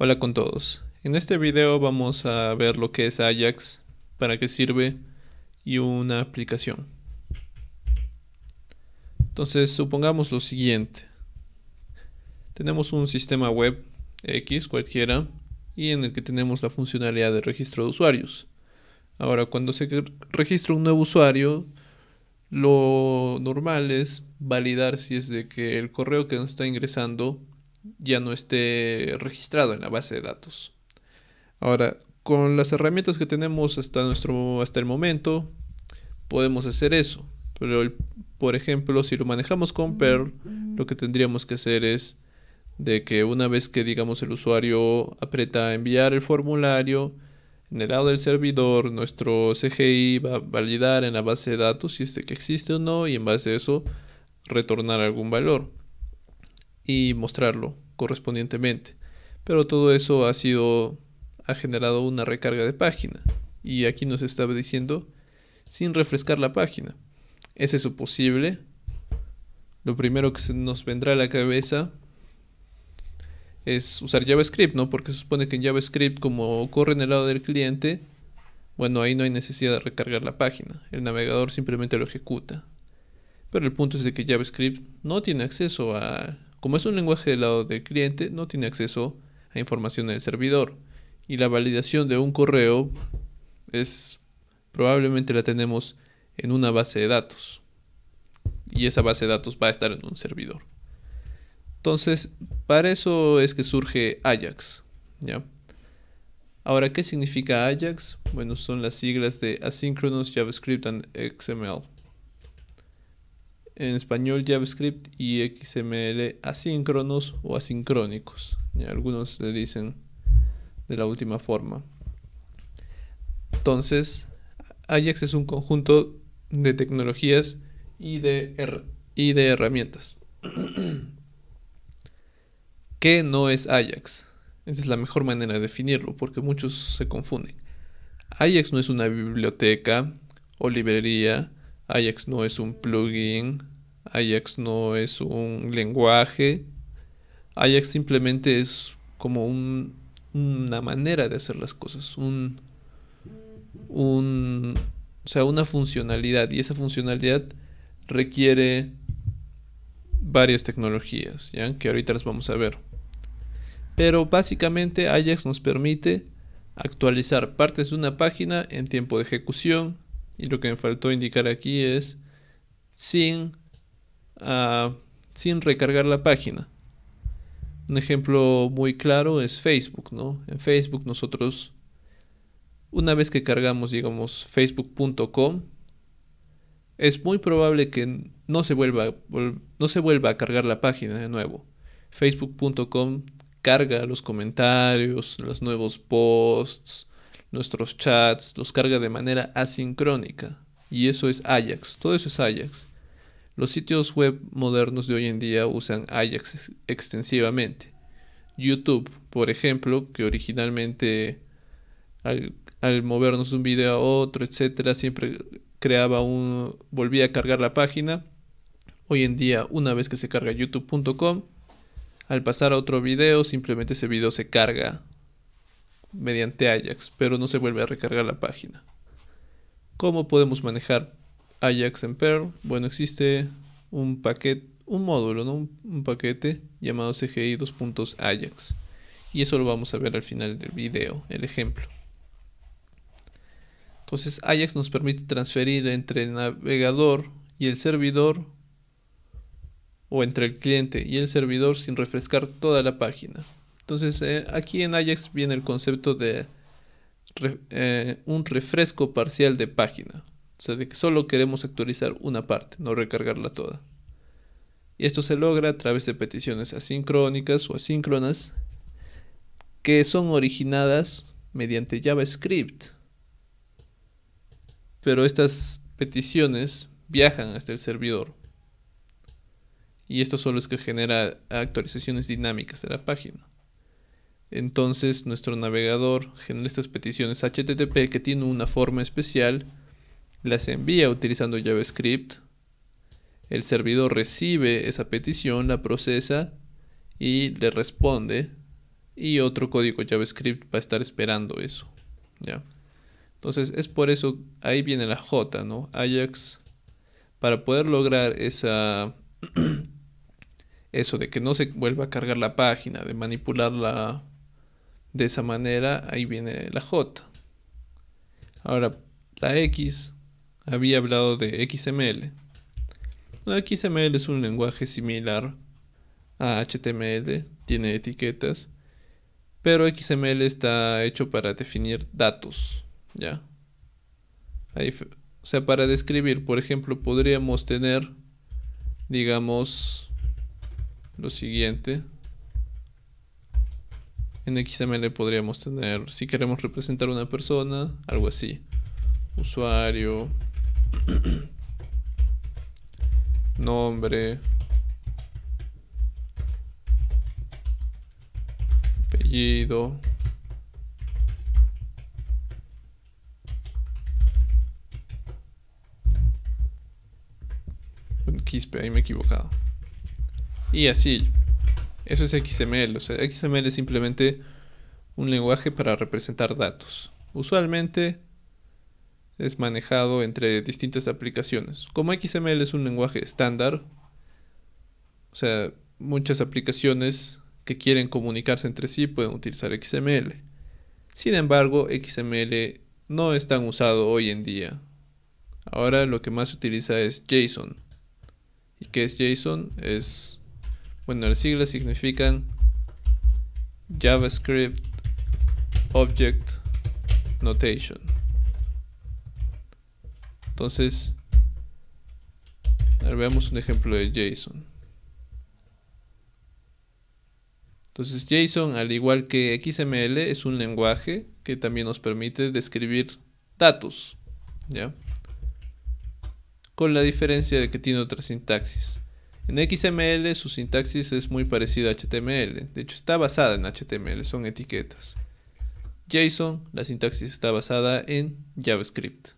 Hola con todos. En este video vamos a ver lo que es Ajax, para qué sirve y una aplicación. Entonces supongamos lo siguiente. Tenemos un sistema web X cualquiera y en el que tenemos la funcionalidad de registro de usuarios. Ahora cuando se registra un nuevo usuario, lo normal es validar si es de que el correo que nos está ingresando ya no esté registrado en la base de datos. Ahora, con las herramientas que tenemos hasta, nuestro, hasta el momento, podemos hacer eso. Pero, por ejemplo, si lo manejamos con Perl, lo que tendríamos que hacer es de que una vez que, digamos, el usuario aprieta enviar el formulario, en el lado del servidor, nuestro CGI va a validar en la base de datos si este que existe o no y en base a eso retornar algún valor y mostrarlo correspondientemente. Pero todo eso ha sido ha generado una recarga de página y aquí nos estaba diciendo sin refrescar la página. ¿Es eso posible? Lo primero que se nos vendrá a la cabeza es usar JavaScript, ¿no? Porque se supone que en JavaScript, como corre en el lado del cliente, bueno, ahí no hay necesidad de recargar la página. El navegador simplemente lo ejecuta. Pero el punto es de que JavaScript no tiene acceso a, como es un lenguaje del lado del cliente, no tiene acceso a información del servidor. Y la validación de un correo es probablemente la tenemos en una base de datos. Y esa base de datos va a estar en un servidor. Entonces, para eso es que surge Ajax. ¿ya? Ahora, ¿qué significa Ajax? Bueno, son las siglas de Asynchronous JavaScript and XML en español JavaScript y XML asíncronos o asincrónicos. algunos le dicen de la última forma. Entonces, Ajax es un conjunto de tecnologías y de, y de herramientas. ¿Qué no es Ajax? Esa es la mejor manera de definirlo porque muchos se confunden. Ajax no es una biblioteca o librería, Ajax no es un plugin, Ajax no es un lenguaje. Ajax simplemente es como una manera de hacer las cosas. o sea, una funcionalidad. Y esa funcionalidad requiere varias tecnologías, que ahorita las vamos a ver. Pero básicamente Ajax nos permite actualizar partes de una página en tiempo de ejecución. Y lo que me faltó indicar aquí es sin Ah, sin recargar la página. Un ejemplo muy claro es Facebook, ¿no? En Facebook nosotros, una vez que cargamos, digamos, facebook.com, es muy probable que no se vuelva, no se vuelva a cargar la página de nuevo. Facebook.com carga los comentarios, los nuevos posts, nuestros chats, los carga de manera asincrónica. Y eso es Ajax, todo eso es Ajax. Los sitios web modernos de hoy en día usan Ajax extensivamente. YouTube, por ejemplo, que originalmente al, movernos de un video a otro, etcétera, siempre creaba un volvía a cargar la página. Hoy en día, una vez que se carga youtube.com, al pasar a otro video, simplemente ese video se carga mediante Ajax, pero no se vuelve a recargar la página. ¿Cómo podemos manejar Ajax en Perl, bueno, existe un paquete, un módulo, ¿no? un, paquete llamado CGI 2.ajax. Y eso lo vamos a ver al final del video, el ejemplo. Entonces Ajax nos permite transferir entre el navegador y el servidor o entre el cliente y el servidor sin refrescar toda la página. Entonces eh, aquí en Ajax viene el concepto de eh, un refresco parcial de página. O sea, que solo queremos actualizar una parte, no recargarla toda. Y esto se logra a través de peticiones asincrónicas o asíncronas que son originadas mediante JavaScript. Pero estas peticiones viajan hasta el servidor. Y esto solo es que genera actualizaciones dinámicas de la página. Entonces nuestro navegador genera estas peticiones HTTP que tiene una forma especial las envía utilizando JavaScript. El servidor recibe esa petición, la procesa y le responde. Y otro código JavaScript va a estar esperando eso. Entonces es por eso, ahí viene la J, ¿no? Ajax, para poder lograr esa... eso de que no se vuelva a cargar la página, de manipularla de esa manera, ahí viene la J. Ahora, la X había hablado de XML. XML es un lenguaje similar a HTML, tiene etiquetas, pero XML está hecho para definir datos, ¿ya? o sea, para describir, por ejemplo, podríamos tener, digamos, lo siguiente. En XML podríamos tener, si queremos representar a una persona, algo así. Usuario, Nombre. Apellido. Quispe, ahí me he equivocado. Y así. Eso es XML. O sea, XML es simplemente un lenguaje para representar datos. Usualmente es manejado entre distintas aplicaciones. Como XML es un lenguaje estándar, o sea, muchas aplicaciones que quieren comunicarse entre sí pueden utilizar XML. Sin embargo, XML no es tan usado hoy en día. Ahora lo que más se utiliza es JSON. ¿Y qué es JSON? Es, bueno, las siglas significan JavaScript Object Notation. Entonces, veamos un ejemplo de JSON. Entonces JSON, al igual que XML, es un lenguaje que también nos permite describir datos, Con la diferencia de que tiene otra sintaxis. En XML su sintaxis es muy parecida a HTML, de hecho está basada en HTML, son etiquetas. JSON, la sintaxis está basada en JavaScript.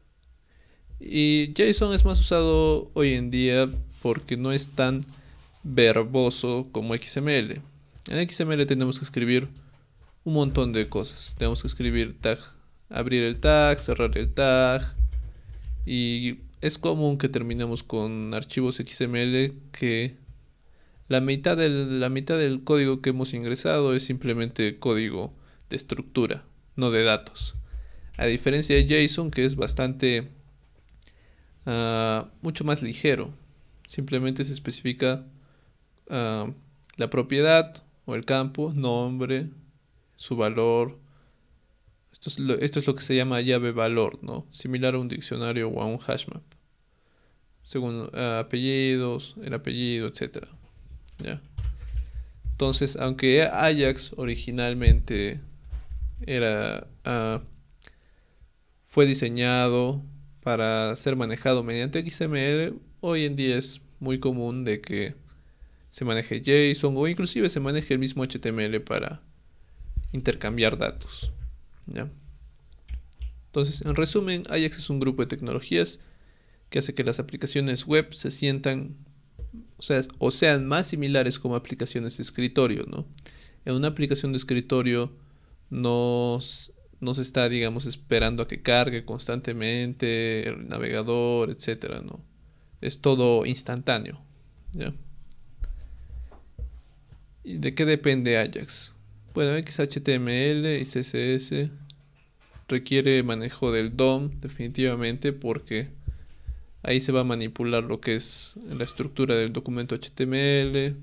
Y JSON es más usado hoy en día porque no es tan verboso como XML. En XML tenemos que escribir un montón de cosas. Tenemos que escribir tag, abrir el tag, cerrar el tag. Y es común que terminemos con archivos XML que la mitad del, la mitad del código que hemos ingresado es simplemente código de estructura, no de datos. A diferencia de JSON que es bastante Ah, mucho más ligero. Simplemente se especifica ah, la propiedad o el campo, nombre, su valor. Esto es, lo, que se llama llave valor, ¿no? Similar a un diccionario o a un map Según ah, apellidos, el apellido, etc. ¿Ya? Entonces, aunque Ajax originalmente era fue diseñado para ser manejado mediante XML, hoy en día es muy común de que se maneje JSON o inclusive se maneje el mismo HTML para intercambiar datos. ¿ya? Entonces, en resumen, Ajax es un grupo de tecnologías que hace que las aplicaciones web se sientan o, sea, o sean más similares como aplicaciones de escritorio. ¿no? En una aplicación de escritorio nos no se está, digamos, esperando a que cargue constantemente el navegador, etcétera, ¿no? Es todo instantáneo, ¿Y de qué depende Ajax? Bueno, XHTML y CSS requiere manejo del DOM definitivamente porque ahí se va a manipular lo que es la estructura del documento HTML,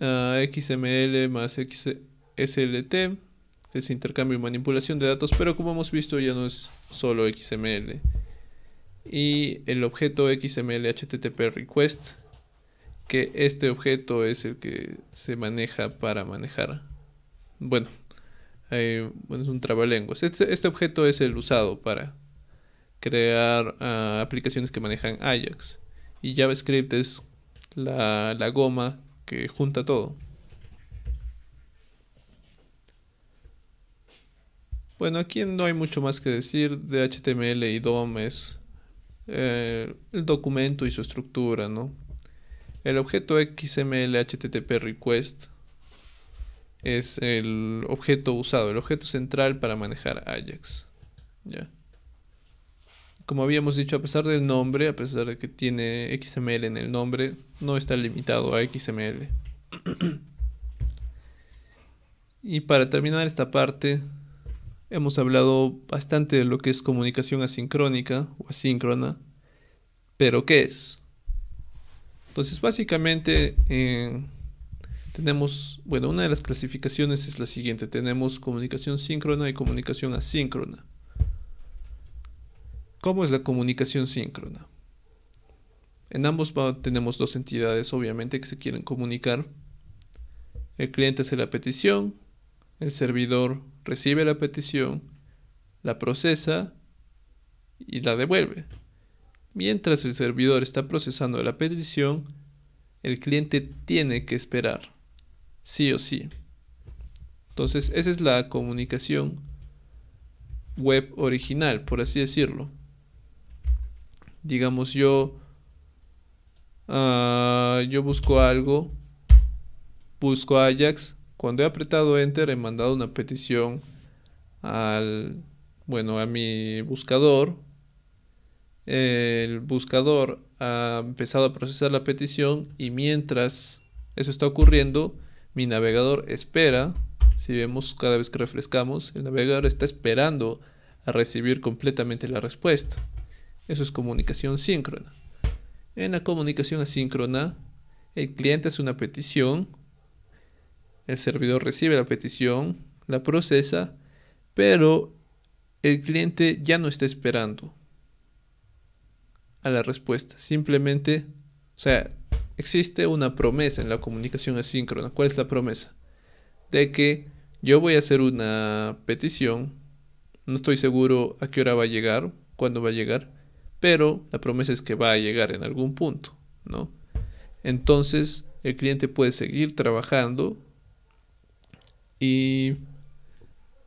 ah, XML más XSLT es intercambio y manipulación de datos, pero como hemos visto ya no es solo XML. Y el objeto XML HTTP request, que este objeto es el que se maneja para manejar. Bueno, eh, es un trabalenguas. Este, este, objeto es el usado para crear ah, aplicaciones que manejan Ajax. Y JavaScript es la goma que junta todo. Bueno, aquí no hay mucho más que decir. De HTML y DOM es eh, el documento y su estructura, ¿no? El objeto XML HTTP request es el objeto usado, el objeto central para manejar Ajax. ¿Ya? Como habíamos dicho, a pesar del nombre, a pesar de que tiene XML en el nombre, no está limitado a XML. y para terminar esta parte, Hemos hablado bastante de lo que es comunicación asincrónica o asíncrona, pero ¿qué es? Entonces, básicamente eh, tenemos, bueno, una de las clasificaciones es la siguiente, tenemos comunicación síncrona y comunicación asíncrona. ¿Cómo es la comunicación síncrona? En ambos tenemos dos entidades, obviamente, que se quieren comunicar. El cliente hace la petición, el servidor recibe la petición, la procesa y la devuelve. Mientras el servidor está procesando la petición, el cliente tiene que esperar, sí o sí. Entonces, esa es la comunicación web original, por así decirlo. Digamos, yo, ah, yo busco algo, busco Ajax, cuando he apretado Enter he mandado una petición al, bueno, a mi buscador. El buscador ha empezado a procesar la petición y mientras eso está ocurriendo, mi navegador espera. Si vemos cada vez que refrescamos, el navegador está esperando a recibir completamente la respuesta. Eso es comunicación síncrona. En la comunicación asíncrona, el cliente hace una petición el servidor recibe la petición, la procesa, pero el cliente ya no está esperando a la respuesta. Simplemente, o sea, existe una promesa en la comunicación asíncrona. ¿Cuál es la promesa? De que yo voy a hacer una petición, no estoy seguro a qué hora va a llegar, cuándo va a llegar, pero la promesa es que va a llegar en algún punto, ¿no? Entonces, el cliente puede seguir trabajando y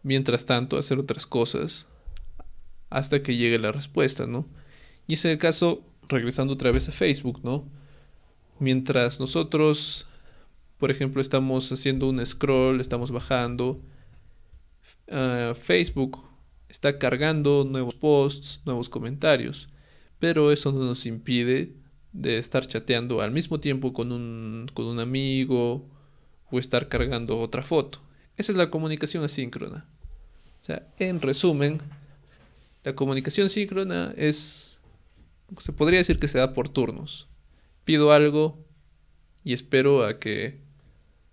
mientras tanto hacer otras cosas hasta que llegue la respuesta, ¿no? Y es el caso, regresando otra vez a Facebook, ¿no? Mientras nosotros, por ejemplo, estamos haciendo un scroll, estamos bajando, ah, Facebook está cargando nuevos posts, nuevos comentarios, pero eso no nos impide de estar chateando al mismo tiempo con un, con un amigo o estar cargando otra foto. Esa es la comunicación asíncrona. O sea, en resumen, la comunicación síncrona es, se podría decir que se da por turnos. Pido algo y espero a que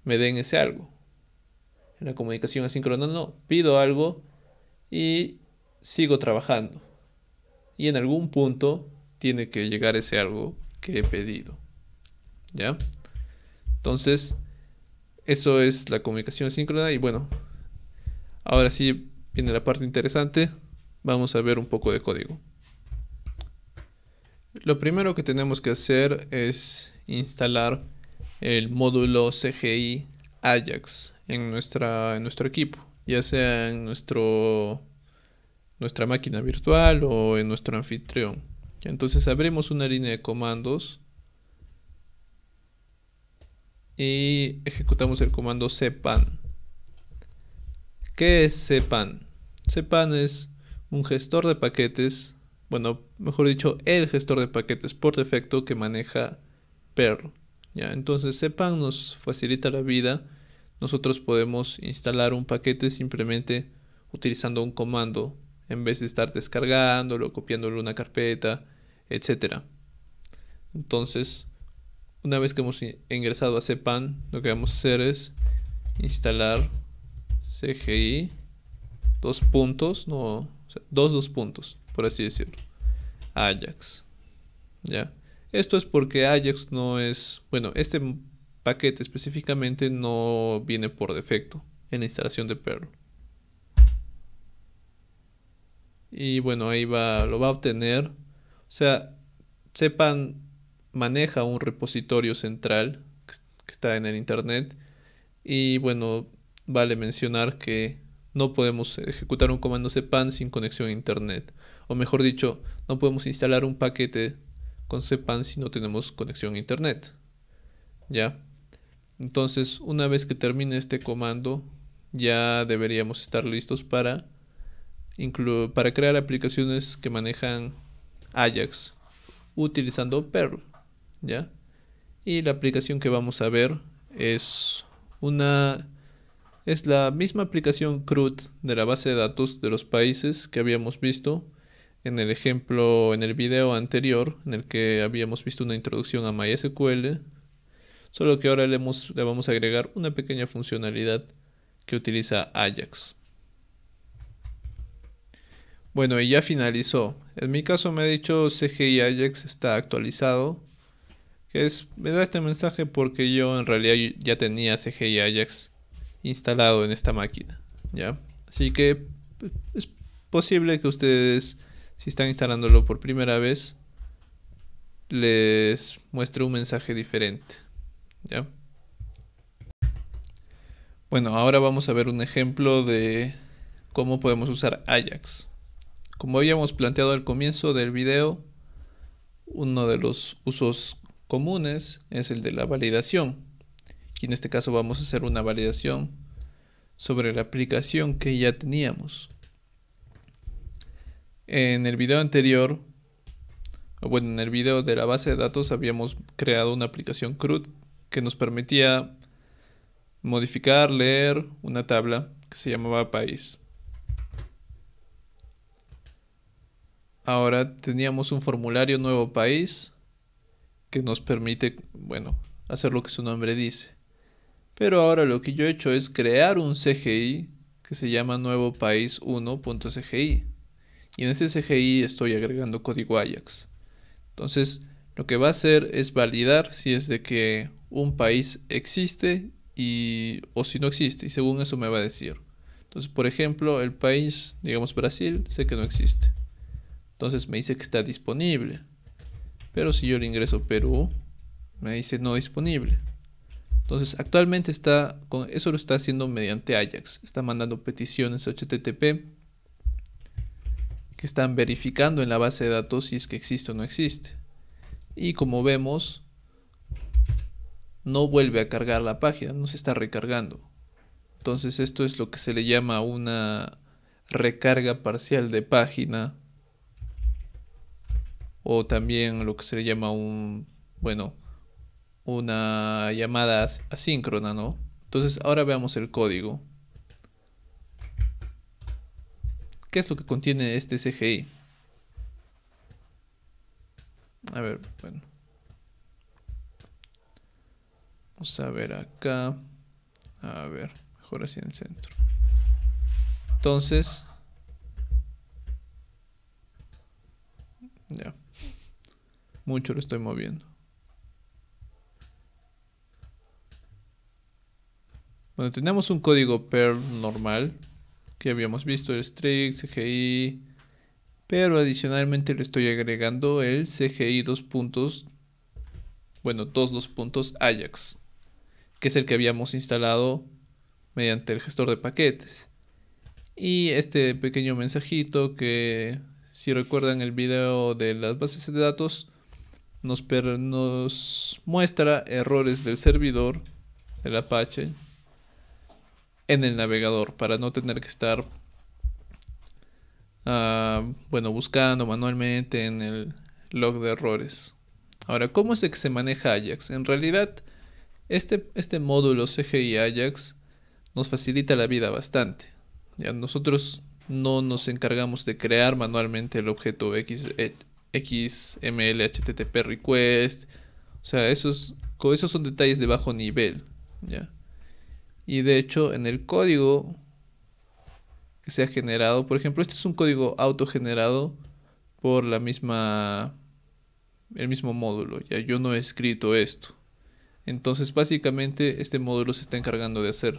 me den ese algo. En la comunicación asíncrona no, pido algo y sigo trabajando. Y en algún punto tiene que llegar ese algo que he pedido. ¿Ya? Entonces, eso es la comunicación síncrona y bueno, ahora sí viene la parte interesante, vamos a ver un poco de código. Lo primero que tenemos que hacer es instalar el módulo CGI Ajax en, nuestra, nuestro equipo, ya sea en nuestro, nuestra máquina virtual o en nuestro anfitrión. Entonces abrimos una línea de comandos y ejecutamos el comando cpan. ¿Qué es sepan cpan es un gestor de paquetes, bueno, mejor dicho, el gestor de paquetes por defecto que maneja Perl. ¿ya? Entonces sepan nos facilita la vida. Nosotros podemos instalar un paquete simplemente utilizando un comando en vez de estar descargándolo, copiándolo una carpeta, etcétera. Entonces, una vez que hemos ingresado a cpan, lo que vamos a hacer es instalar CGI dos puntos, no, dos dos puntos, por así decirlo. Ajax. ¿Ya? Esto es porque Ajax no es, bueno, este paquete específicamente no viene por defecto en la instalación de Perl. Y bueno, ahí va, lo va a obtener. O sea, sepan maneja un repositorio central que está en el Internet. Y bueno, vale mencionar que no podemos ejecutar un comando CPAN sin conexión a Internet. O mejor dicho, no podemos instalar un paquete con CPAN si no tenemos conexión a Internet. ¿Ya? Entonces, una vez que termine este comando, ya deberíamos estar listos para, para crear aplicaciones que manejan Ajax utilizando Perl. ¿ya? Y la aplicación que vamos a ver es una es la misma aplicación CRUD de la base de datos de los países que habíamos visto en el ejemplo en el video anterior en el que habíamos visto una introducción a MySQL, solo que ahora le vamos a agregar una pequeña funcionalidad que utiliza Ajax. Bueno, y ya finalizó. En mi caso me ha dicho CGI Ajax está actualizado es, me da este mensaje porque yo en realidad ya tenía CGI Ajax instalado en esta máquina, ¿ya? Así que es posible que ustedes, si están instalándolo por primera vez, les muestre un mensaje diferente, ¿ya? Bueno, ahora vamos a ver un ejemplo de cómo podemos usar Ajax. Como habíamos planteado al comienzo del video, uno de los usos comunes es el de la validación. Y en este caso vamos a hacer una validación sobre la aplicación que ya teníamos. En el video anterior, o bueno, en el video de la base de datos habíamos creado una aplicación CRUD que nos permitía modificar, leer una tabla que se llamaba país. Ahora teníamos un formulario nuevo país que nos permite, bueno, hacer lo que su nombre dice. Pero ahora lo que yo he hecho es crear un CGI que se llama Nuevo País 1.cgi. Y en ese CGI estoy agregando código Ajax. Entonces, lo que va a hacer es validar si es de que un país existe y, o si no existe. Y según eso me va a decir. Entonces, por ejemplo, el país, digamos Brasil, sé que no existe. Entonces me dice que está disponible. Pero si yo le ingreso Perú, me dice no disponible. Entonces, actualmente está con, eso lo está haciendo mediante Ajax. Está mandando peticiones HTTP que están verificando en la base de datos si es que existe o no existe. Y como vemos, no vuelve a cargar la página, no se está recargando. Entonces, esto es lo que se le llama una recarga parcial de página o también lo que se le llama un, bueno, una llamada asíncrona, ¿no? Entonces ahora veamos el código. ¿Qué es lo que contiene este CGI? A ver, bueno. Vamos a ver acá. A ver, mejor así en el centro. Entonces. Ya. Mucho lo estoy moviendo. Bueno, tenemos un código Perl normal que habíamos visto, el string CGI, pero adicionalmente le estoy agregando el CGI dos puntos, bueno, todos los puntos Ajax, que es el que habíamos instalado mediante el gestor de paquetes. Y este pequeño mensajito que si recuerdan el video de las bases de datos, nos, nos muestra errores del servidor, del Apache, en el navegador para no tener que estar ah, bueno buscando manualmente en el log de errores ahora cómo es que se maneja Ajax en realidad este, este módulo CGI Ajax nos facilita la vida bastante ya nosotros no nos encargamos de crear manualmente el objeto X, XML HTTP request. O sea, esos, esos son detalles de bajo nivel. Y de hecho, en el código que se ha generado, por ejemplo, este es un código autogenerado por la misma el mismo módulo, ya yo no he escrito esto. Entonces, básicamente este módulo se está encargando de hacer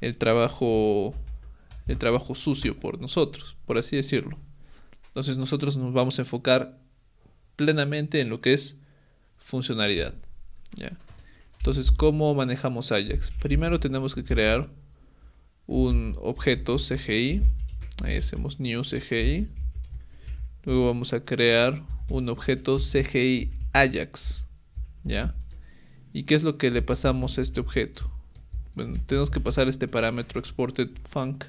el trabajo el trabajo sucio por nosotros, por así decirlo. Entonces, nosotros nos vamos a enfocar plenamente en lo que es funcionalidad. ¿ya? Entonces, ¿cómo manejamos Ajax? Primero tenemos que crear un objeto CGI. Ahí hacemos new CGI. Luego vamos a crear un objeto CGI Ajax. ¿Ya? ¿Y qué es lo que le pasamos a este objeto? Bueno, tenemos que pasar este parámetro exported func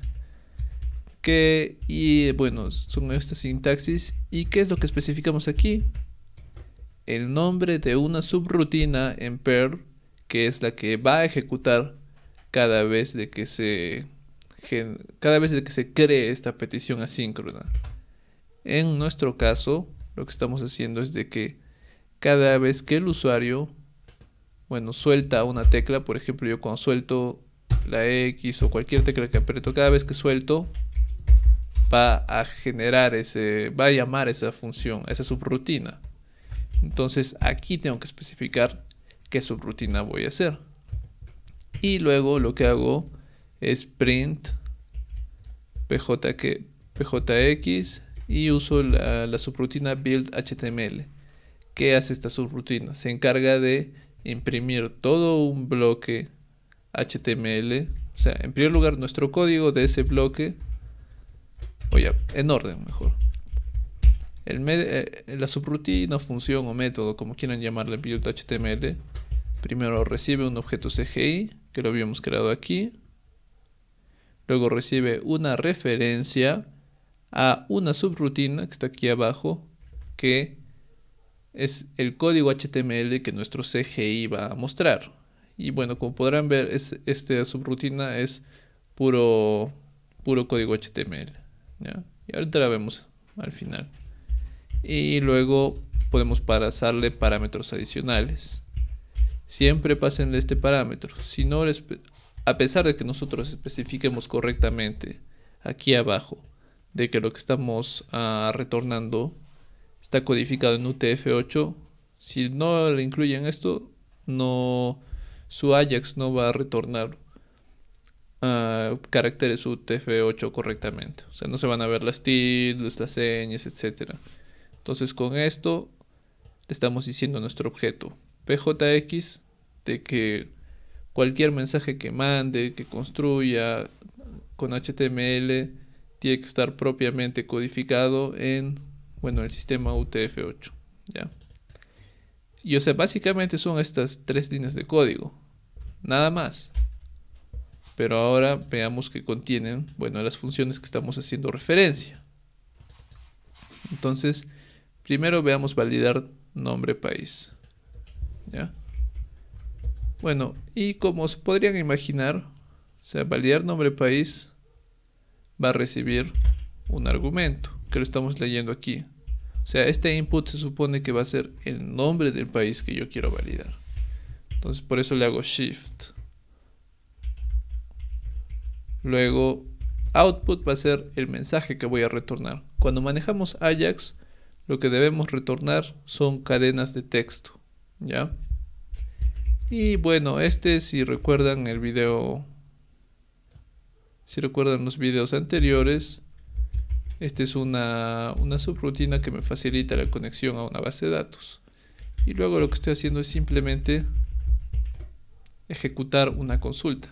y bueno, son estas sintaxis. ¿Y qué es lo que especificamos aquí? El nombre de una subrutina en Perl, que es la que va a ejecutar cada vez de que se, cada vez de que se cree esta petición asíncrona. En nuestro caso, lo que estamos haciendo es de que cada vez que el usuario, bueno, suelta una tecla, por ejemplo, yo cuando suelto la X o cualquier tecla que aprieto, cada vez que suelto, va a generar ese, va a llamar esa función, esa subrutina. Entonces aquí tengo que especificar qué subrutina voy a hacer. Y luego lo que hago es print pjx y uso la, subrutina build html. ¿Qué hace esta subrutina? Se encarga de imprimir todo un bloque HTML. O sea, en primer lugar nuestro código de ese bloque Oye, en orden mejor. Eh, la subrutina, función o método, como quieran llamarle en Build HTML, primero recibe un objeto CGI, que lo habíamos creado aquí. Luego recibe una referencia a una subrutina que está aquí abajo, que es el código HTML que nuestro CGI va a mostrar. Y bueno, como podrán ver, esta subrutina es puro, puro código HTML. Y ahorita la vemos al final. Y luego podemos pasarle parámetros adicionales. Siempre pasenle este parámetro. Si a pesar de que nosotros especifiquemos correctamente aquí abajo de que lo que estamos ah, retornando está codificado en UTF-8, si no le incluyen esto, no, su Ajax no va a retornar caracteres UTF-8 correctamente. O sea, no se van a ver las tildes, las señas, etc. Entonces con esto le estamos diciendo nuestro objeto PJX de que cualquier mensaje que mande, que construya con HTML, tiene que estar propiamente codificado en bueno, el sistema UTF-8. ¿ya? Y o sea, básicamente son estas tres líneas de código. Nada más. Pero ahora veamos que contienen, bueno, las funciones que estamos haciendo referencia. Entonces, primero veamos validar nombre país. ¿Ya? Bueno, y como se podrían imaginar, o sea, validar nombre país va a recibir un argumento que lo estamos leyendo aquí. O sea, este input se supone que va a ser el nombre del país que yo quiero validar. Entonces, por eso le hago shift. Luego, output va a ser el mensaje que voy a retornar. Cuando manejamos Ajax, lo que debemos retornar son cadenas de texto, ¿ya? Y bueno, este si recuerdan el video, si recuerdan los videos anteriores, Este es una, una subrutina que me facilita la conexión a una base de datos. Y luego lo que estoy haciendo es simplemente ejecutar una consulta.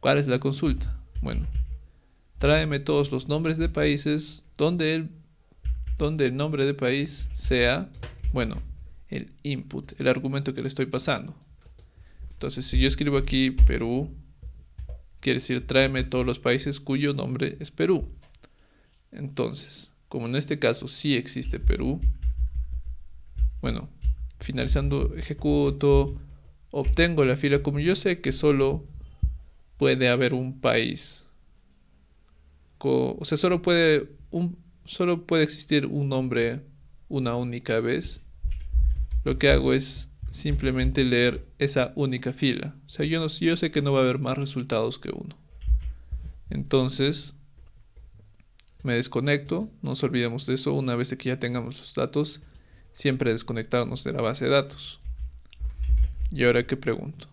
¿Cuál es la consulta? Bueno, tráeme todos los nombres de países donde el, donde el nombre de país sea, bueno, el input, el argumento que le estoy pasando. Entonces, si yo escribo aquí Perú, quiere decir tráeme todos los países cuyo nombre es Perú. Entonces, como en este caso sí existe Perú, bueno, finalizando ejecuto, obtengo la fila como yo sé que solo puede haber un país. o sea, solo puede, un, solo puede existir un nombre una única vez. Lo que hago es simplemente leer esa única fila. O sea, yo, no, sé que no va a haber más resultados que uno. Entonces, me desconecto. No nos olvidemos de eso. Una vez que ya tengamos los datos, siempre desconectarnos de la base de datos. Y ahora que pregunto.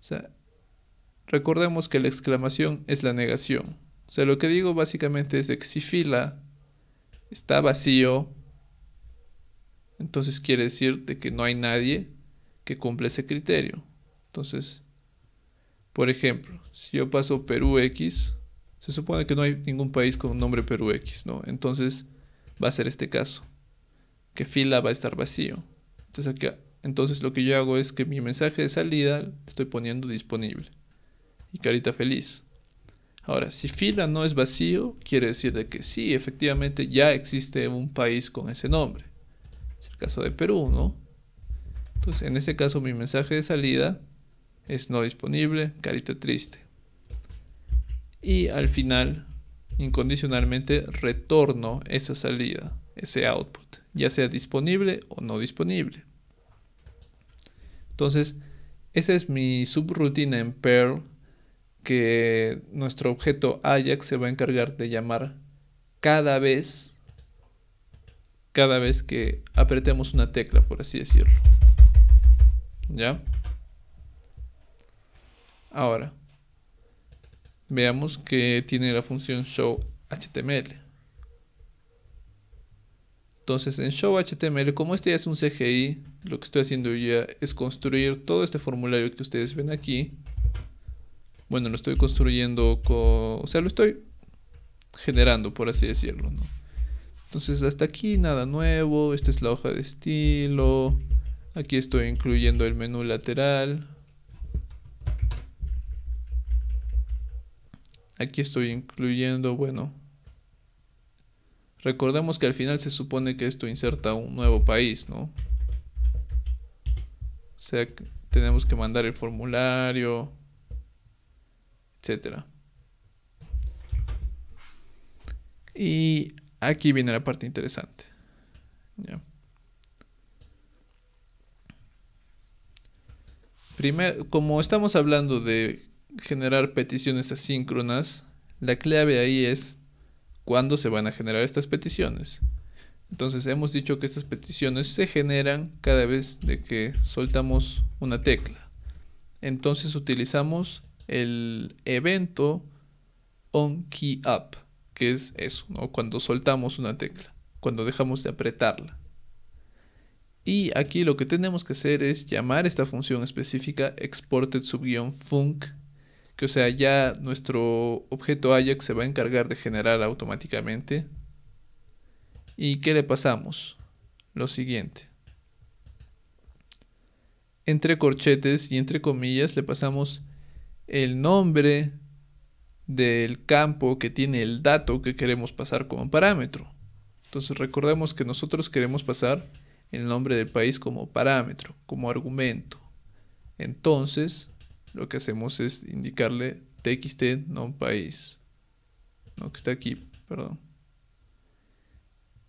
O sea, Recordemos que la exclamación es la negación. O sea, lo que digo básicamente es que si fila está vacío, entonces quiere decir que no hay nadie que cumple ese criterio. Entonces, por ejemplo, si yo paso Perú X, se supone que no hay ningún país con nombre Perú X, ¿no? Entonces va a ser este caso, que fila va a estar vacío. Entonces, entonces lo que yo hago es que mi mensaje de salida estoy poniendo disponible y carita feliz. Ahora, si fila no es vacío, quiere decir de que sí, efectivamente ya existe un país con ese nombre. Es el caso de Perú, ¿no? Entonces, en ese caso mi mensaje de salida es no disponible, carita triste. Y al final, incondicionalmente retorno esa salida, ese output, ya sea disponible o no disponible. Entonces, esa es mi subrutina en Perl que nuestro objeto Ajax se va a encargar de llamar cada vez cada vez que apretemos una tecla, por así decirlo. ¿Ya? Ahora, veamos que tiene la función show HTML. Entonces, en show HTML, como este ya es un CGI, lo que estoy haciendo ya es construir todo este formulario que ustedes ven aquí bueno, lo estoy construyendo, con, o sea, lo estoy generando, por así decirlo, ¿no? Entonces, hasta aquí nada nuevo, esta es la hoja de estilo, aquí estoy incluyendo el menú lateral, aquí estoy incluyendo, bueno, recordemos que al final se supone que esto inserta un nuevo país, ¿no? O sea, tenemos que mandar el formulario, etcétera. Y aquí viene la parte interesante. como estamos hablando de generar peticiones asíncronas, la clave ahí es cuándo se van a generar estas peticiones. Entonces hemos dicho que estas peticiones se generan cada vez de que soltamos una tecla. Entonces utilizamos el evento on key up, que es eso, cuando soltamos una tecla, cuando dejamos de apretarla. Y aquí lo que tenemos que hacer es llamar esta función específica exported sub-func, que o sea, ya nuestro objeto Ajax se va a encargar de generar automáticamente. ¿Y qué le pasamos? Lo siguiente. Entre corchetes y entre comillas le pasamos el nombre del campo que tiene el dato que queremos pasar como parámetro. Entonces recordemos que nosotros queremos pasar el nombre del país como parámetro, como argumento. Entonces lo que hacemos es indicarle txt non país, no que está aquí, perdón.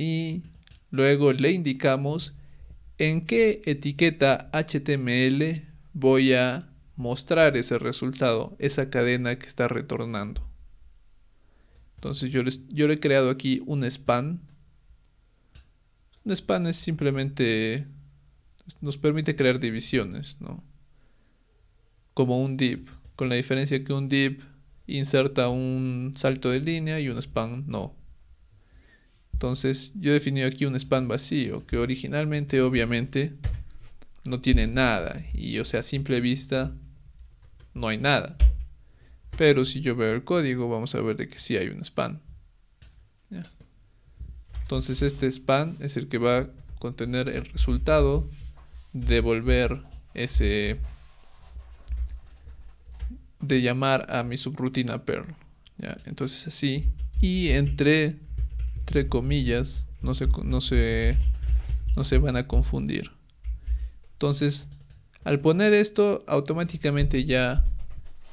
Y luego le indicamos en qué etiqueta HTML voy a mostrar ese resultado, esa cadena que está retornando. Entonces yo, yo le he creado aquí un span. Un span es simplemente, nos permite crear divisiones, ¿no? Como un div, con la diferencia que un div inserta un salto de línea y un span no. Entonces yo he definido aquí un span vacío, que originalmente obviamente no tiene nada. Y o sea, a simple vista no hay nada. Pero si yo veo el código, vamos a ver de que sí hay un span. Entonces este span es el que va a contener el resultado de volver ese de llamar a mi subrutina Perl. Entonces así. Y entre, entre comillas, no no, no se van a confundir. Entonces, al poner esto, automáticamente ya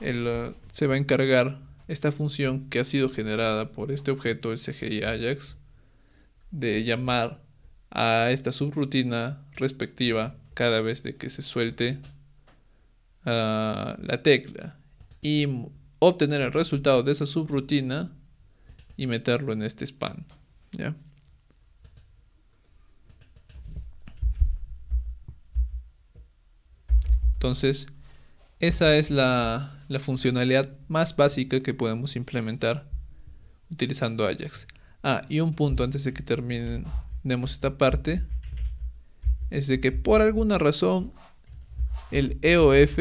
eh, se va a encargar esta función que ha sido generada por este objeto, el CGI Ajax, de llamar a esta subrutina respectiva cada vez de que se suelte ah, la tecla y obtener el resultado de esa subrutina y meterlo en este span. ¿ya? Entonces, esa es la, funcionalidad más básica que podemos implementar utilizando Ajax. Ah, y un punto antes de que terminemos esta parte es de que por alguna razón el EOF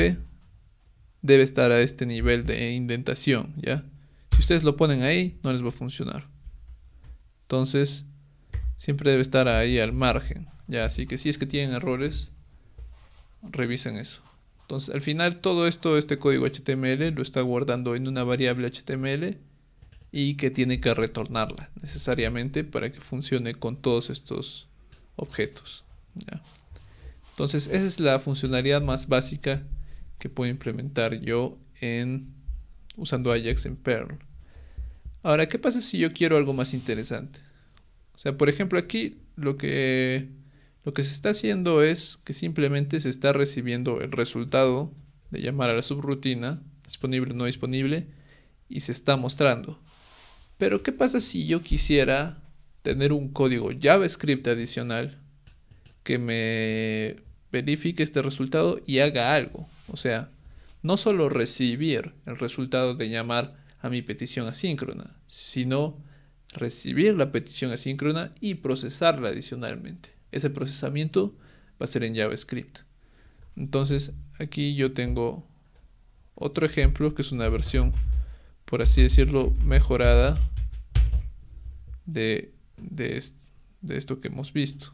debe estar a este nivel de indentación, ¿ya? Si ustedes lo ponen ahí, no les va a funcionar. Entonces, siempre debe estar ahí al margen, ¿ya? Así que si es que tienen errores, revisen eso. Entonces, al final todo esto, este código HTML, lo está guardando en una variable HTML y que tiene que retornarla necesariamente para que funcione con todos estos objetos. Entonces, esa es la funcionalidad más básica que puedo implementar yo en usando Ajax en Perl. Ahora, ¿qué pasa si yo quiero algo más interesante? O sea, por ejemplo, aquí lo que lo que se está haciendo es que simplemente se está recibiendo el resultado de llamar a la subrutina, disponible o no disponible, y se está mostrando. Pero ¿qué pasa si yo quisiera tener un código JavaScript adicional que me verifique este resultado y haga algo? O sea, no solo recibir el resultado de llamar a mi petición asíncrona, sino recibir la petición asíncrona y procesarla adicionalmente ese procesamiento va a ser en JavaScript. Entonces aquí yo tengo otro ejemplo que es una versión, por así decirlo, mejorada de, de, esto que hemos visto.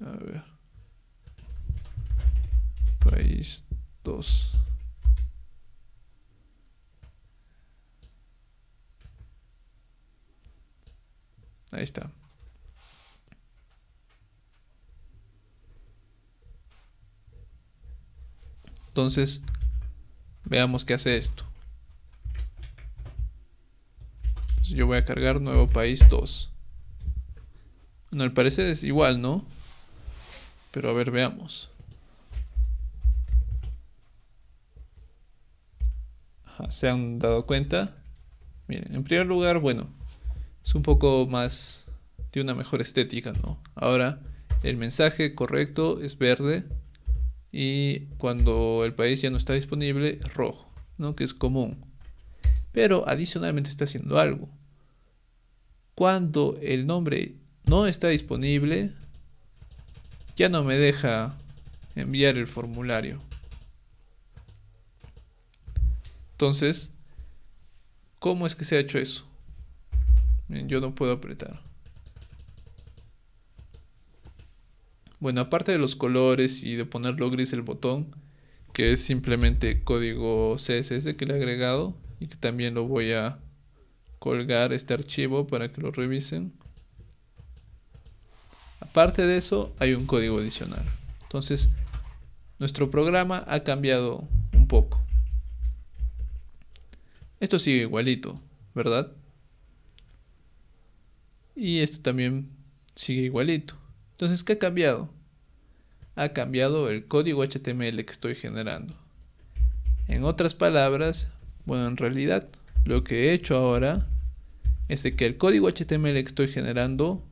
A ver. País 2. Ahí está. Entonces, veamos qué hace esto. yo voy a cargar nuevo país 2. No, al parecer es igual, ¿no? Pero a ver, veamos. ¿Se han dado cuenta? Miren, en primer lugar, bueno, es un poco más, tiene una mejor estética, ¿no? Ahora, el mensaje correcto es verde y cuando el país ya no está disponible, rojo, ¿no? que es común. Pero adicionalmente está haciendo algo. Cuando el nombre no está disponible, ya no me deja enviar el formulario. Entonces, ¿cómo es que se ha hecho eso? Yo no puedo apretar. Bueno, aparte de los colores y de ponerlo gris el botón, que es simplemente código CSS que le he agregado y que también lo voy a colgar este archivo para que lo revisen. Aparte de eso, hay un código adicional. Entonces, nuestro programa ha cambiado un poco. Esto sigue igualito, ¿verdad? Y esto también sigue igualito. Entonces, ¿qué ha cambiado? Ha cambiado el código HTML que estoy generando. En otras palabras, bueno, en realidad lo que he hecho ahora es que el código HTML que estoy generando,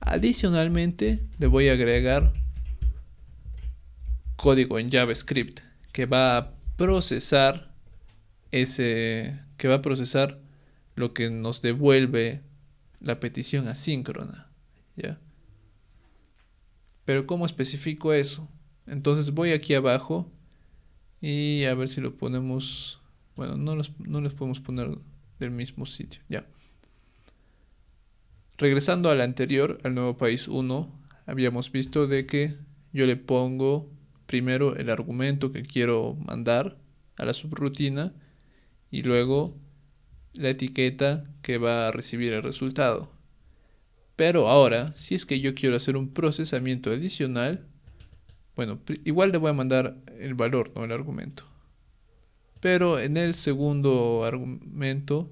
adicionalmente le voy a agregar código en JavaScript que va a procesar ese que va a procesar lo que nos devuelve la petición asíncrona, ¿ya? Pero ¿cómo especifico eso? Entonces voy aquí abajo y a ver si lo ponemos... Bueno, no los, podemos poner del mismo sitio, ya. Regresando al anterior, al nuevo país 1, habíamos visto de que yo le pongo primero el argumento que quiero mandar a la subrutina y luego la etiqueta que va a recibir el resultado. Pero ahora, si es que yo quiero hacer un procesamiento adicional, bueno, igual le voy a mandar el valor, no el argumento. Pero en el segundo argumento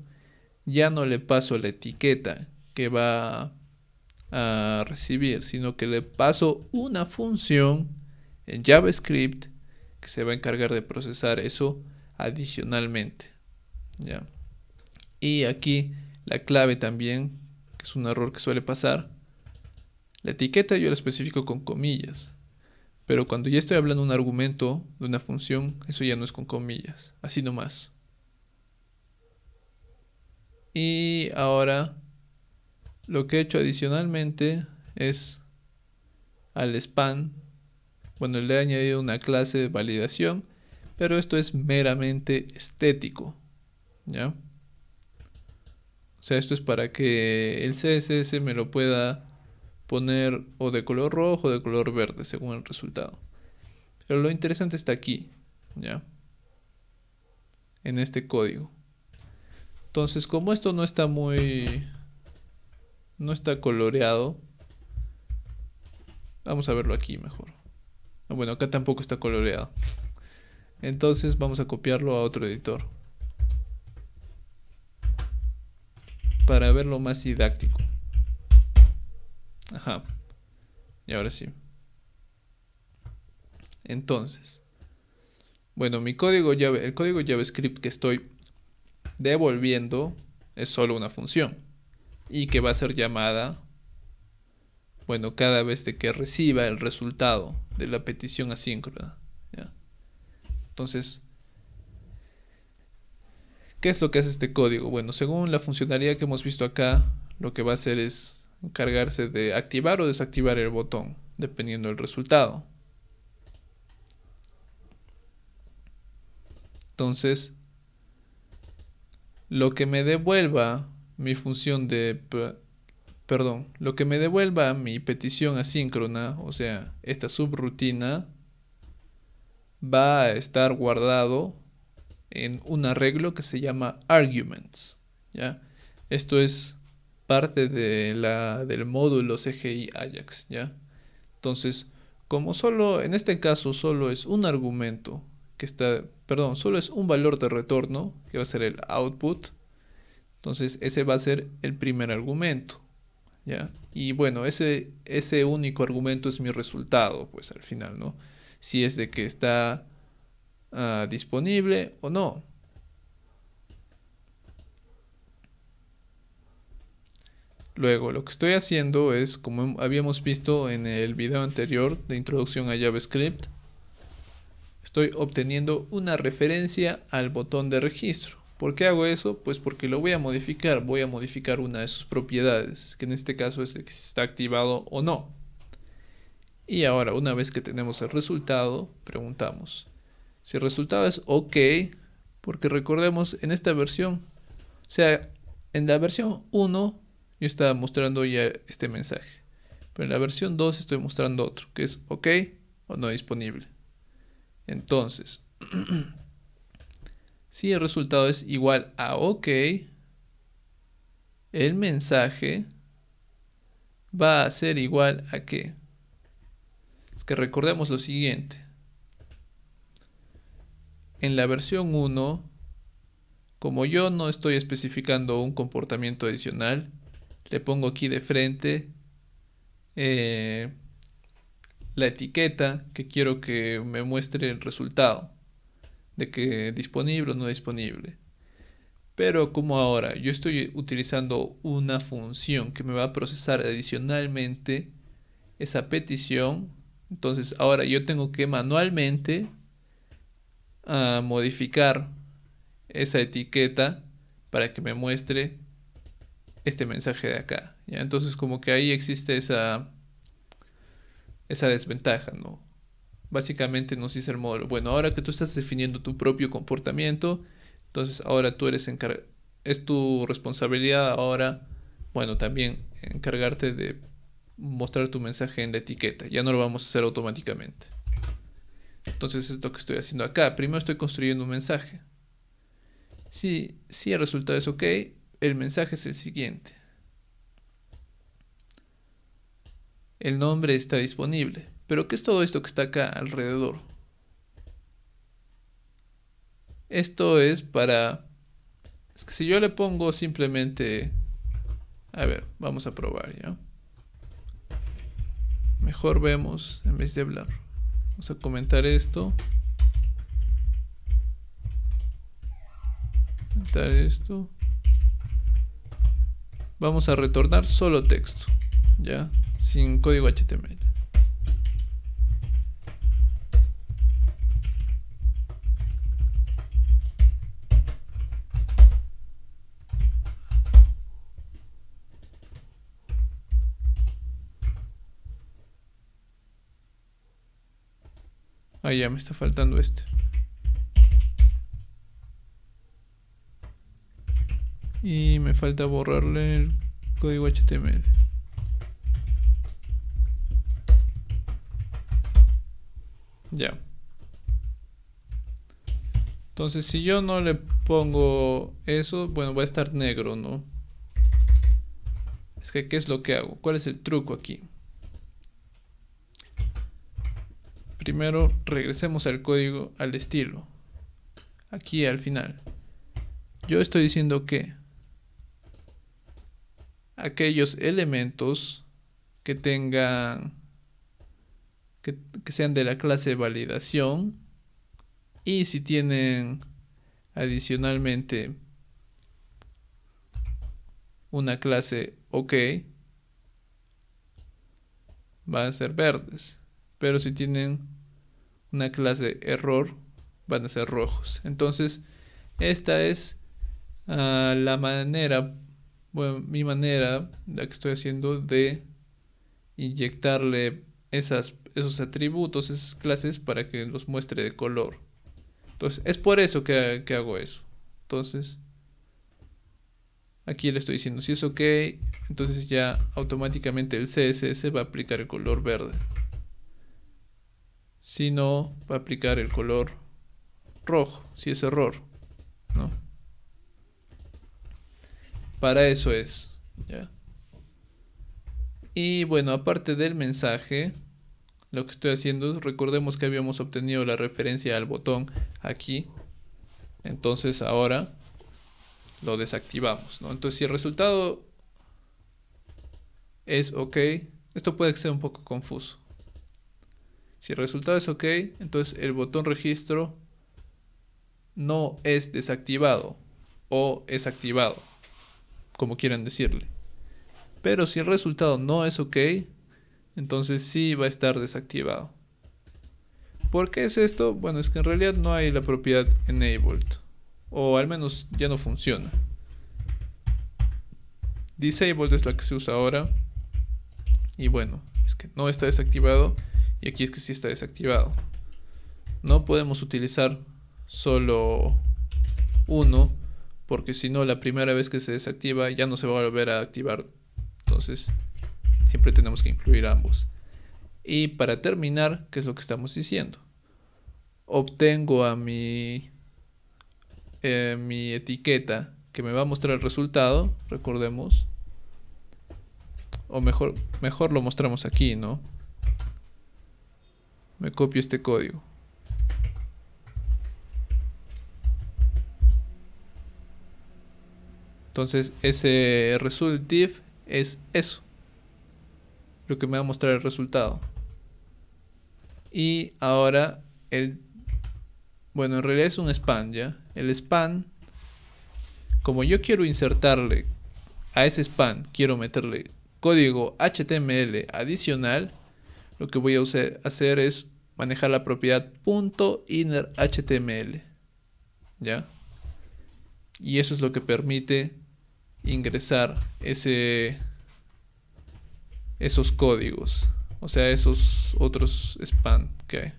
ya no le paso la etiqueta que va a recibir, sino que le paso una función en JavaScript que se va a encargar de procesar eso adicionalmente. ¿ya? Y aquí la clave también que es un error que suele pasar, la etiqueta yo la especifico con comillas. Pero cuando ya estoy hablando de un argumento de una función, eso ya no es con comillas, así nomás. Y ahora lo que he hecho adicionalmente es al span, bueno, le he añadido una clase de validación, pero esto es meramente estético, ¿ya? O sea, esto es para que el CSS me lo pueda poner o de color rojo o de color verde, según el resultado. Pero lo interesante está aquí, ¿ya? En este código. Entonces, como esto no está muy... No está coloreado. Vamos a verlo aquí mejor. Ah, bueno, acá tampoco está coloreado. Entonces vamos a copiarlo a otro editor. para verlo más didáctico. Ajá. Y ahora sí. Entonces. Bueno, mi código llave, el código JavaScript que estoy devolviendo es solo una función y que va a ser llamada bueno, cada vez de que reciba el resultado de la petición asíncrona. ¿ya? Entonces, ¿Qué es lo que hace este código? Bueno, según la funcionalidad que hemos visto acá, lo que va a hacer es encargarse de activar o desactivar el botón, dependiendo del resultado. Entonces, lo que me devuelva mi función de... Perdón, lo que me devuelva mi petición asíncrona, o sea, esta subrutina, va a estar guardado en un arreglo que se llama arguments. ¿ya? Esto es parte de la, del módulo CGI Ajax. ¿ya? Entonces, como solo, en este caso solo es un argumento que está, perdón, solo es un valor de retorno, que va a ser el output, entonces ese va a ser el primer argumento. ¿ya? Y bueno, ese, ese único argumento es mi resultado, pues al final, ¿no? Si es de que está Ah, disponible o no. Luego, lo que estoy haciendo es, como habíamos visto en el video anterior de introducción a JavaScript, estoy obteniendo una referencia al botón de registro. ¿Por qué hago eso? Pues porque lo voy a modificar, voy a modificar una de sus propiedades, que en este caso es si está activado o no. Y ahora, una vez que tenemos el resultado, preguntamos, si el resultado es ok, porque recordemos en esta versión, o sea, en la versión 1 yo estaba mostrando ya este mensaje, pero en la versión 2 estoy mostrando otro, que es ok o no disponible. Entonces, si el resultado es igual a ok, el mensaje va a ser igual a qué. Es que recordemos lo siguiente en la versión 1, como yo no estoy especificando un comportamiento adicional, le pongo aquí de frente eh, la etiqueta que quiero que me muestre el resultado de que disponible o no disponible. Pero como ahora yo estoy utilizando una función que me va a procesar adicionalmente esa petición, entonces ahora yo tengo que manualmente a modificar esa etiqueta para que me muestre este mensaje de acá. ¿ya? Entonces como que ahí existe esa, esa desventaja, ¿no? Básicamente nos dice el modelo, bueno, ahora que tú estás definiendo tu propio comportamiento, entonces ahora tú eres encargado, es tu responsabilidad ahora, bueno, también encargarte de mostrar tu mensaje en la etiqueta, ya no lo vamos a hacer automáticamente. Entonces es lo que estoy haciendo acá. Primero estoy construyendo un mensaje. Si, si el resultado es ok, el mensaje es el siguiente. El nombre está disponible. Pero ¿qué es todo esto que está acá alrededor? Esto es para... Es que si yo le pongo simplemente... A ver, vamos a probar, ¿ya? Mejor vemos en vez de hablar. Vamos a comentar esto. Comentar esto. Vamos a retornar solo texto, ya, sin código HTML. ya me está faltando este. Y me falta borrarle el código HTML. Ya. Entonces, si yo no le pongo eso, bueno, va a estar negro, ¿no? Es que, ¿qué es lo que hago? ¿Cuál es el truco aquí? Primero regresemos al código, al estilo. Aquí al final. Yo estoy diciendo que aquellos elementos que tengan que, que, sean de la clase validación y si tienen adicionalmente una clase ok van a ser verdes pero si tienen una clase error, van a ser rojos. Entonces, esta es ah, la manera, bueno, mi manera, la que estoy haciendo de inyectarle esos atributos, esas clases para que los muestre de color. Entonces, es por eso que, que hago eso. Entonces, aquí le estoy diciendo si es ok, entonces ya automáticamente el CSS va a aplicar el color verde no, va a aplicar el color rojo, si es error, ¿no? Para eso es, Y bueno, aparte del mensaje, lo que estoy haciendo, recordemos que habíamos obtenido la referencia al botón aquí, entonces ahora lo desactivamos, Entonces si el resultado es ok, esto puede ser un poco confuso. Si el resultado es OK, entonces el botón registro no es desactivado o es activado, como quieran decirle. Pero si el resultado no es OK, entonces sí va a estar desactivado. ¿Por qué es esto? Bueno, es que en realidad no hay la propiedad enabled. O al menos ya no funciona. Disabled es la que se usa ahora. Y bueno, es que no está desactivado y aquí es que sí está desactivado. No podemos utilizar solo uno porque si no la primera vez que se desactiva ya no se va a volver a activar. Entonces siempre tenemos que incluir ambos. Y para terminar, ¿qué es lo que estamos diciendo? Obtengo a mi, eh, mi etiqueta que me va a mostrar el resultado, recordemos. O mejor, mejor lo mostramos aquí, ¿no? me copio este código. Entonces ese result div es eso. Lo que me va a mostrar el resultado. Y ahora el... Bueno, en realidad es un span ya. El span, como yo quiero insertarle a ese span, quiero meterle código HTML adicional, lo que voy a hacer es manejar la propiedad .innerHTML. ¿Ya? Y eso es lo que permite ingresar ese, esos códigos. O sea, esos otros span que hay.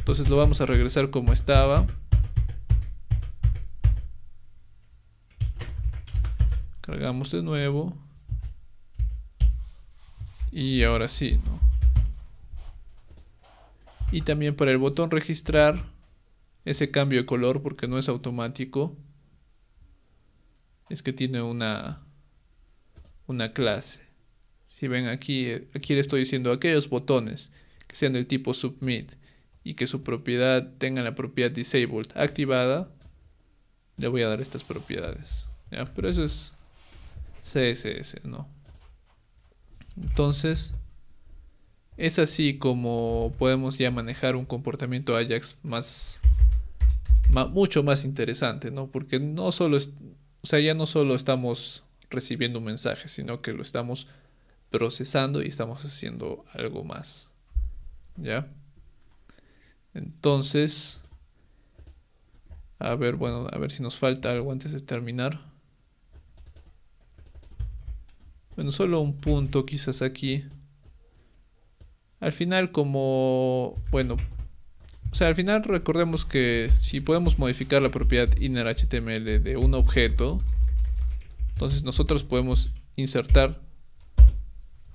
Entonces lo vamos a regresar como estaba. Cargamos de nuevo. Y ahora sí, ¿no? y también para el botón registrar ese cambio de color porque no es automático es que tiene una una clase si ven aquí aquí le estoy diciendo aquellos botones que sean del tipo submit y que su propiedad tenga la propiedad disabled activada le voy a dar estas propiedades ¿ya? pero eso es CSS no entonces es así como podemos ya manejar un comportamiento Ajax más, mucho más interesante, ¿no? Porque no solo, o sea, ya no solo estamos recibiendo un mensaje, sino que lo estamos procesando y estamos haciendo algo más. ¿Ya? Entonces, a ver, bueno, a ver si nos falta algo antes de terminar. Bueno, solo un punto quizás aquí al final como, bueno, o sea, al final recordemos que si podemos modificar la propiedad innerHTML de un objeto, entonces nosotros podemos insertar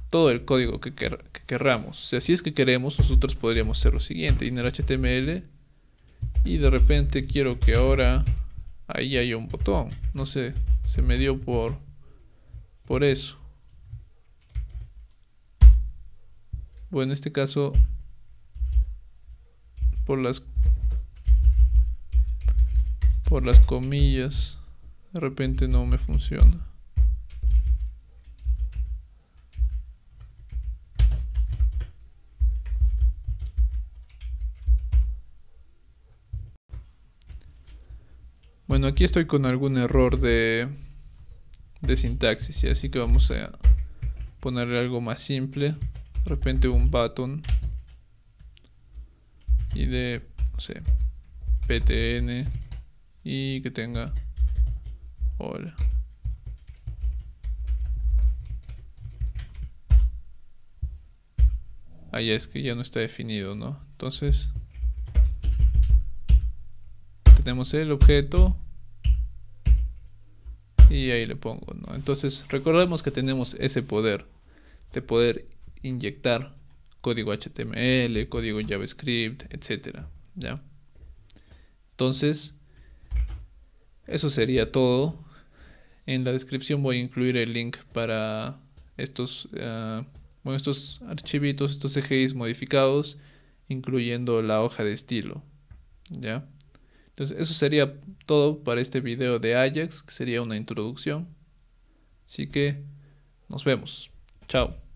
todo el código que, queramos. Si querramos. es que queremos, nosotros podríamos hacer lo siguiente, innerHTML y de repente quiero que ahora ahí hay un botón. No sé, se me dio por, por eso. Bueno, en este caso por las por las comillas de repente no me funciona Bueno, aquí estoy con algún error de, de sintaxis, así que vamos a ponerle algo más simple de repente un button y de, no sé, PTN y que tenga hola. ahí es que ya no está definido, ¿no? Entonces, tenemos el objeto y ahí le pongo, ¿no? Entonces, recordemos que tenemos ese poder de poder inyectar código HTML, código JavaScript, etcétera, ¿ya? Entonces, eso sería todo. En la descripción voy a incluir el link para estos, eh, bueno, estos archivitos, estos e modificados, incluyendo la hoja de estilo, ¿ya? Entonces, eso sería todo para este video de Ajax, que sería una introducción. Así que, nos vemos. Chao.